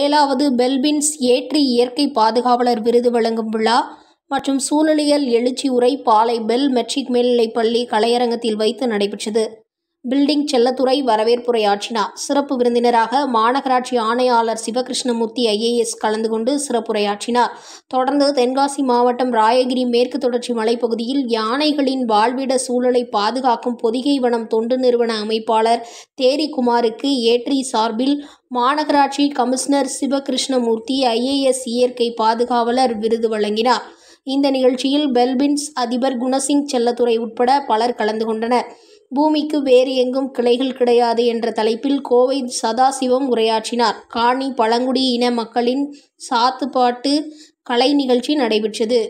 ஏழாவது பெல்பின்ஸ் ஏற்றி இயற்கை பாதுகாவலர் விருது வழங்கும் விழா மற்றும் சூழலியல் எழுச்சி உரை பாலை பெல் மெட்ரிக் மேல்நிலைப்பள்ளி கலையரங்கத்தில் வைத்து நடைபெற்றது பில்டிங் செல்லத்துறை ஆற்றினார் சிறப்பு விருந்தினராக மாநகராட்சி ஆணையாளர் சிவகிருஷ்ணமூர்த்தி ஐஏஎஸ் கலந்து கொண்டு சிறப்புரையாற்றினார் தொடர்ந்து தென்காசி மாவட்டம் ராயகிரி மேற்கு தொடர்ச்சி மலைப்பகுதியில் யானைகளின் வாழ்விட சூழலை பாதுகாக்கும் பொதிகை வனம் தொண்டு நிறுவன அமைப்பாளர் தேரிகுமாருக்கு ஏற்றி சார்பில் மாநகராட்சி கமிஷனர் சிவகிருஷ்ணமூர்த்தி ஐஏஎஸ் இயற்கை பாதுகாவலர் விருது வழங்கினார் இந்த நிகழ்ச்சியில் பெல்பின்ஸ் அதிபர் குணசிங் செல்லத்துறை உட்பட பலர் கலந்து கொண்டனர் பூமிக்கு வேறு எங்கும் கிளைகள் கிடையாது என்ற தலைப்பில் கோவை சதாசிவம் உரையாற்றினார் காணி பழங்குடி இன மக்களின் சாத்துப்பாட்டு கலை நிகழ்ச்சி நடைபெற்றது